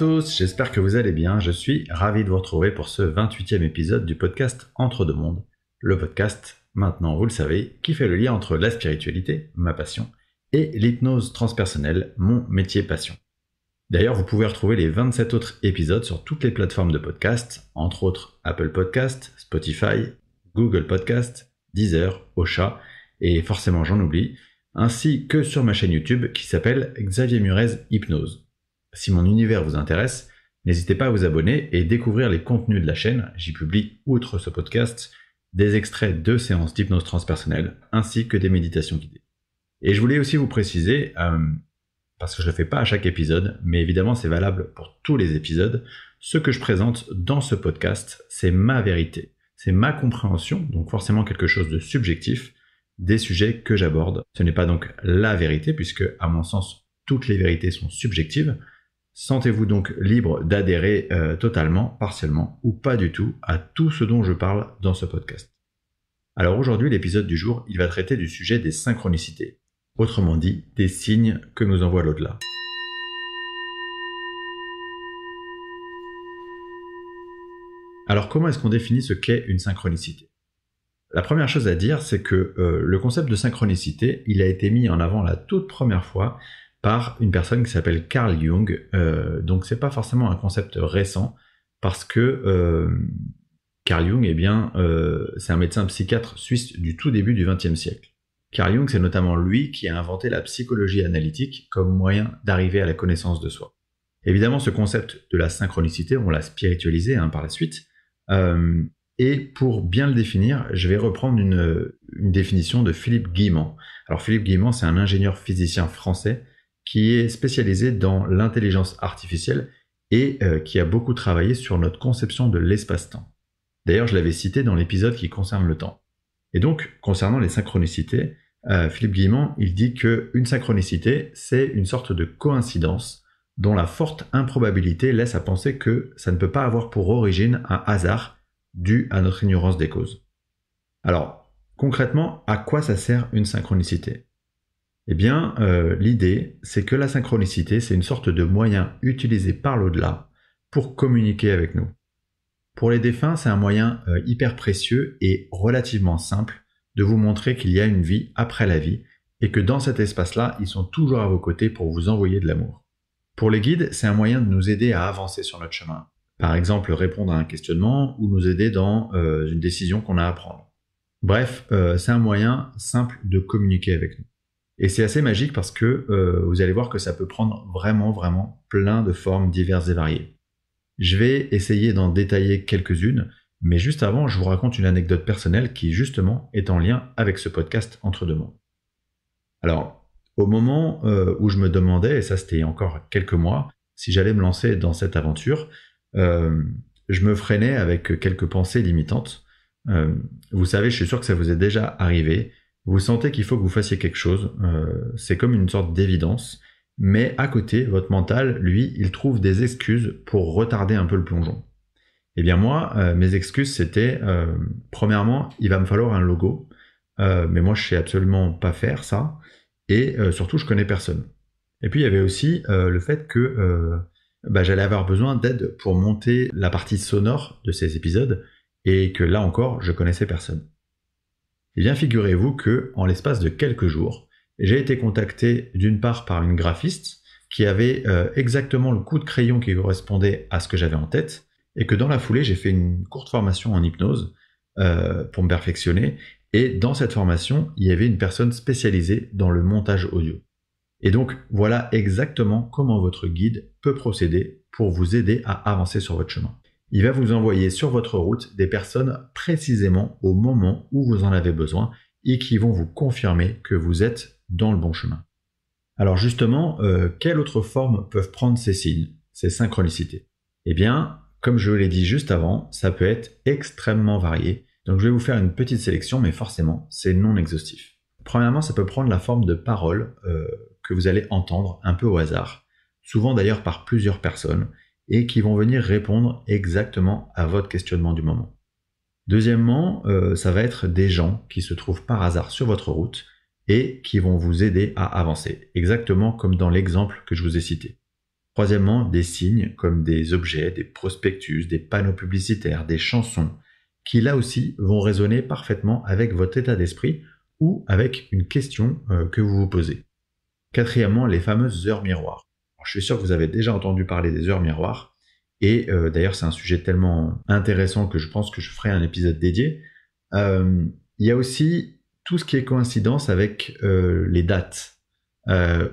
tous, j'espère que vous allez bien. Je suis ravi de vous retrouver pour ce 28e épisode du podcast Entre deux mondes. Le podcast, maintenant vous le savez, qui fait le lien entre la spiritualité, ma passion, et l'hypnose transpersonnelle, mon métier passion. D'ailleurs, vous pouvez retrouver les 27 autres épisodes sur toutes les plateformes de podcast, entre autres Apple Podcast, Spotify, Google Podcast, Deezer, Ocha, et forcément j'en oublie, ainsi que sur ma chaîne YouTube qui s'appelle Xavier Murez Hypnose. Si mon univers vous intéresse, n'hésitez pas à vous abonner et découvrir les contenus de la chaîne. J'y publie, outre ce podcast, des extraits de séances d'hypnose transpersonnelle ainsi que des méditations guidées. Et je voulais aussi vous préciser, euh, parce que je ne le fais pas à chaque épisode, mais évidemment c'est valable pour tous les épisodes, ce que je présente dans ce podcast, c'est ma vérité, c'est ma compréhension, donc forcément quelque chose de subjectif des sujets que j'aborde. Ce n'est pas donc la vérité, puisque à mon sens, toutes les vérités sont subjectives, Sentez-vous donc libre d'adhérer euh, totalement, partiellement ou pas du tout à tout ce dont je parle dans ce podcast. Alors aujourd'hui, l'épisode du jour, il va traiter du sujet des synchronicités, autrement dit des signes que nous envoie l'au-delà. Alors comment est-ce qu'on définit ce qu'est une synchronicité La première chose à dire, c'est que euh, le concept de synchronicité, il a été mis en avant la toute première fois par une personne qui s'appelle Carl Jung. Euh, donc c'est pas forcément un concept récent parce que euh, Carl Jung, eh bien, euh, c'est un médecin psychiatre suisse du tout début du XXe siècle. Carl Jung, c'est notamment lui qui a inventé la psychologie analytique comme moyen d'arriver à la connaissance de soi. Évidemment, ce concept de la synchronicité, on l'a spiritualisé hein, par la suite. et pour bien le définir, je vais reprendre une, définition de Philippe Guimand. Alors Philippe Guimand, c'est un ingénieur physicien français qui est spécialisé dans l'intelligence artificielle et euh, qui a beaucoup travaillé sur notre conception de l'espace-temps. D'ailleurs, je l'avais cité dans l'épisode qui concerne le temps. Et donc, concernant les synchronicités, euh, Philippe Guillemont, il dit que une synchronicité, c'est une sorte de coïncidence dont la forte improbabilité laisse à penser que ça ne peut pas avoir pour origine un hasard dû à notre ignorance des causes. Alors, concrètement, à quoi ça sert une synchronicité eh bien, euh, l'idée, c'est que la synchronicité, c'est une sorte de moyen utilisé par l'au-delà pour communiquer avec nous. Pour les défunts, c'est un moyen euh, hyper précieux et relativement simple de vous montrer qu'il y a une vie après la vie et que dans cet espace-là, ils sont toujours à vos côtés pour vous envoyer de l'amour. Pour les guides, c'est un moyen de nous aider à avancer sur notre chemin. Par exemple, répondre à un questionnement ou nous aider dans euh, une décision qu'on a à prendre. Bref, c'est un moyen simple de communiquer avec nous. Et c'est assez magique parce que euh, vous allez voir que ça peut prendre vraiment, vraiment plein de formes diverses et variées. Je vais essayer d'en détailler quelques-unes, mais juste avant, je vous raconte une anecdote personnelle qui justement est en lien avec ce podcast Entre deux mots. Alors, au moment euh, où je me demandais, et ça c'était encore quelques mois, si j'allais me lancer dans cette aventure, euh, je me freinais avec quelques pensées limitantes. vous savez, je suis sûr que ça vous est déjà arrivé vous sentez qu'il faut que vous fassiez quelque chose, euh, c'est comme une sorte d'évidence, mais à côté, votre mental, lui, il trouve des excuses pour retarder un peu le plongeon. Eh bien moi, euh, mes excuses, c'était, euh, premièrement, il va me falloir un logo, mais moi je sais absolument pas faire ça, et surtout je connais personne. Et puis il y avait aussi le fait que bah, j'allais avoir besoin d'aide pour monter la partie sonore de ces épisodes, et que là encore, je connaissais personne. Eh bien, figurez-vous que, en l'espace de quelques jours, j'ai été contacté d'une part par une graphiste qui avait euh, exactement le coup de crayon qui correspondait à ce que j'avais en tête, et que dans la foulée, j'ai fait une courte formation en hypnose euh, pour me perfectionner. Et dans cette formation, il y avait une personne spécialisée dans le montage audio. Et donc, voilà exactement comment votre guide peut procéder pour vous aider à avancer sur votre chemin. Il va vous envoyer sur votre route des personnes précisément au moment où vous en avez besoin et qui vont vous confirmer que vous êtes dans le bon chemin. Alors justement, euh, quelle autre forme peuvent prendre ces signes, ces synchronicités Eh bien, comme je l'ai dit juste avant, ça peut être extrêmement varié. Donc je vais vous faire une petite sélection, mais forcément, c'est non exhaustif. Premièrement, ça peut prendre la forme de paroles euh, que vous allez entendre un peu au hasard, souvent d'ailleurs par plusieurs personnes, et qui vont venir répondre exactement à votre questionnement du moment. Deuxièmement, euh, ça va être des gens qui se trouvent par hasard sur votre route et qui vont vous aider à avancer, exactement comme dans l'exemple que je vous ai cité. Troisièmement, des signes comme des objets, des prospectus, des panneaux publicitaires, des chansons, qui là aussi vont résonner parfaitement avec votre état d'esprit ou avec une question euh, que vous vous posez. Quatrièmement, les fameuses heures miroirs je suis sûr que vous avez déjà entendu parler des heures miroirs. Et euh, d'ailleurs, c'est un sujet tellement intéressant que je pense que je ferai un épisode dédié. Euh, il y a aussi tout ce qui est coïncidence avec euh, les dates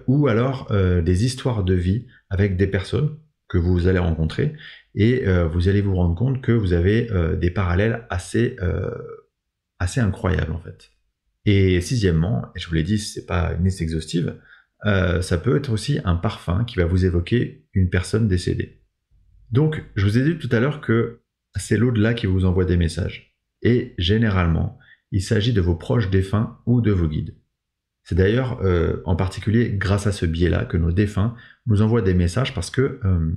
ou alors des histoires de vie avec des personnes que vous allez rencontrer et vous allez vous rendre compte que vous avez des parallèles assez, assez incroyables en fait. Et sixièmement, et je vous l'ai dit, c'est pas une liste exhaustive, euh, ça peut être aussi un parfum qui va vous évoquer une personne décédée. Donc, je vous ai dit tout à l'heure que c'est l'au-delà qui vous envoie des messages. Et généralement, il s'agit de vos proches défunts ou de vos guides. C'est d'ailleurs euh, en particulier grâce à ce biais-là que nos défunts nous envoient des messages parce que euh,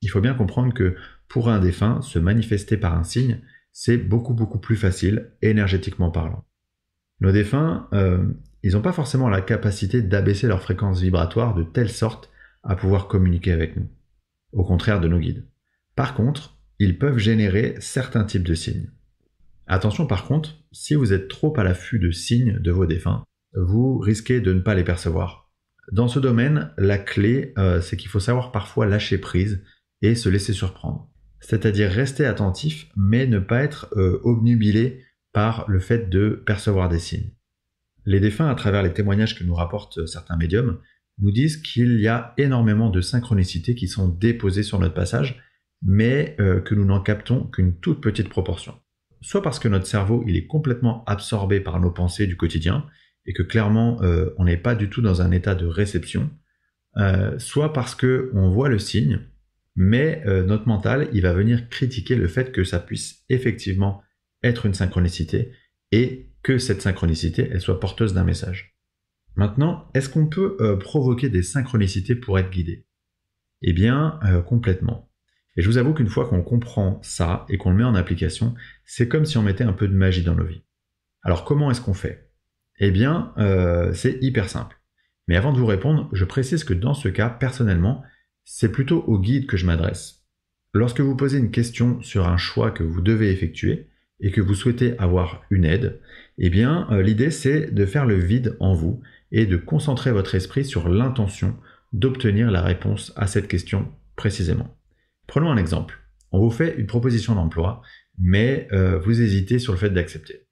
il faut bien comprendre que pour un défunt, se manifester par un signe, c'est beaucoup beaucoup plus facile énergétiquement parlant. Nos défunts, ils n'ont pas forcément la capacité d'abaisser leur fréquence vibratoire de telle sorte à pouvoir communiquer avec nous, au contraire de nos guides. Par contre, ils peuvent générer certains types de signes. Attention par contre, si vous êtes trop à l'affût de signes de vos défunts, vous risquez de ne pas les percevoir. Dans ce domaine, la clé, euh, c'est qu'il faut savoir parfois lâcher prise et se laisser surprendre. C'est-à-dire rester attentif, mais ne pas être euh, obnubilé par le fait de percevoir des signes. Les défunts, à travers les témoignages que nous rapportent euh, certains médiums, nous disent qu'il y a énormément de synchronicités qui sont déposées sur notre passage, mais euh, que nous n'en captons qu'une toute petite proportion. Soit parce que notre cerveau il est complètement absorbé par nos pensées du quotidien, et que clairement euh, on n'est pas du tout dans un état de réception, soit parce que on voit le signe, mais notre mental il va venir critiquer le fait que ça puisse effectivement être une synchronicité et que cette synchronicité, elle soit porteuse d'un message. Maintenant, est-ce qu'on peut euh, provoquer des synchronicités pour être guidé Eh bien, euh, complètement. Et je vous avoue qu'une fois qu'on comprend ça et qu'on le met en application, c'est comme si on mettait un peu de magie dans nos vies. Alors comment est-ce qu'on fait Eh bien, euh, c'est hyper simple. Mais avant de vous répondre, je précise que dans ce cas, personnellement, c'est plutôt au guide que je m'adresse. Lorsque vous posez une question sur un choix que vous devez effectuer, et que vous souhaitez avoir une aide, eh bien euh, l'idée c'est de faire le vide en vous et de concentrer votre esprit sur l'intention d'obtenir la réponse à cette question précisément. Prenons un exemple. On vous fait une proposition d'emploi, mais euh, vous hésitez sur le fait d'accepter.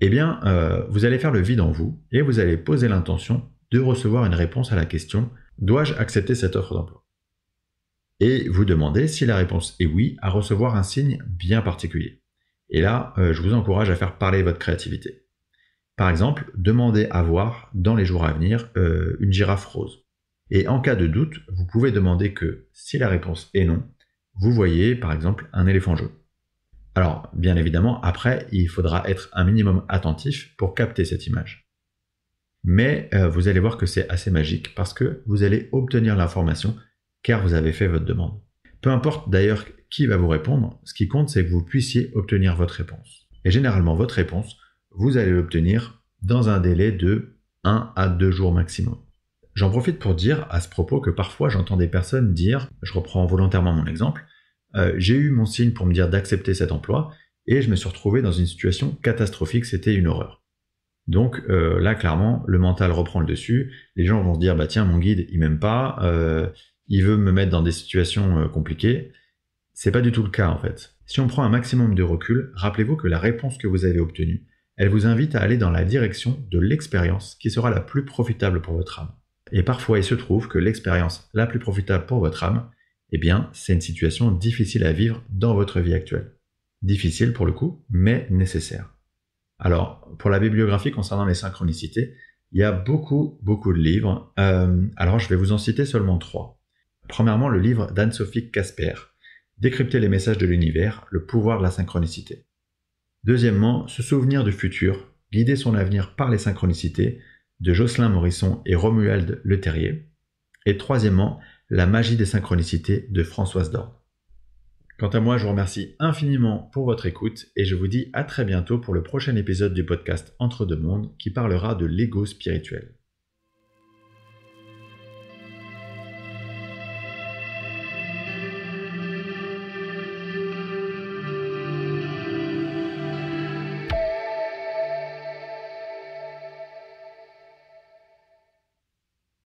Eh bien, euh, vous allez faire le vide en vous et vous allez poser l'intention de recevoir une réponse à la question Dois-je accepter cette offre d'emploi Et vous demandez si la réponse est oui à recevoir un signe bien particulier. Et là, euh, je vous encourage à faire parler votre créativité. Par exemple, demandez à voir dans les jours à venir euh, une girafe rose. Et en cas de doute, vous pouvez demander que, si la réponse est non, vous voyez par exemple un éléphant jaune. Alors, bien évidemment, après, il faudra être un minimum attentif pour capter cette image. Mais euh, vous allez voir que c'est assez magique parce que vous allez obtenir l'information car vous avez fait votre demande. Peu importe d'ailleurs qui va vous répondre, ce qui compte c'est que vous puissiez obtenir votre réponse. Et généralement votre réponse, vous allez l'obtenir dans un délai de 1 à 2 jours maximum. J'en profite pour dire à ce propos que parfois j'entends des personnes dire, je reprends volontairement mon exemple, euh, j'ai eu mon signe pour me dire d'accepter cet emploi et je me suis retrouvé dans une situation catastrophique, c'était une horreur. Donc euh, là, clairement, le mental reprend le dessus. Les gens vont se dire, bah tiens, mon guide, il m'aime pas, euh, il veut me mettre dans des situations euh, compliquées. C'est pas du tout le cas en fait. Si on prend un maximum de recul, rappelez-vous que la réponse que vous avez obtenue, elle vous invite à aller dans la direction de l'expérience qui sera la plus profitable pour votre âme. Et parfois, il se trouve que l'expérience la plus profitable pour votre âme, eh bien, c'est une situation difficile à vivre dans votre vie actuelle. Difficile pour le coup, mais nécessaire. Alors, pour la bibliographie concernant les synchronicités, il y a beaucoup, beaucoup de livres. Euh, alors, je vais vous en citer seulement trois. Premièrement, le livre d'Anne-Sophie Casper, Décrypter les messages de l'univers, le pouvoir de la synchronicité. Deuxièmement, se souvenir du futur, guider son avenir par les synchronicités, de Jocelyn Morisson et Romuald Leterrier. Et troisièmement, la magie des synchronicités de Françoise Dorn. Quant à moi, je vous remercie infiniment pour votre écoute et je vous dis à très bientôt pour le prochain épisode du podcast Entre deux mondes qui parlera de l'ego spirituel.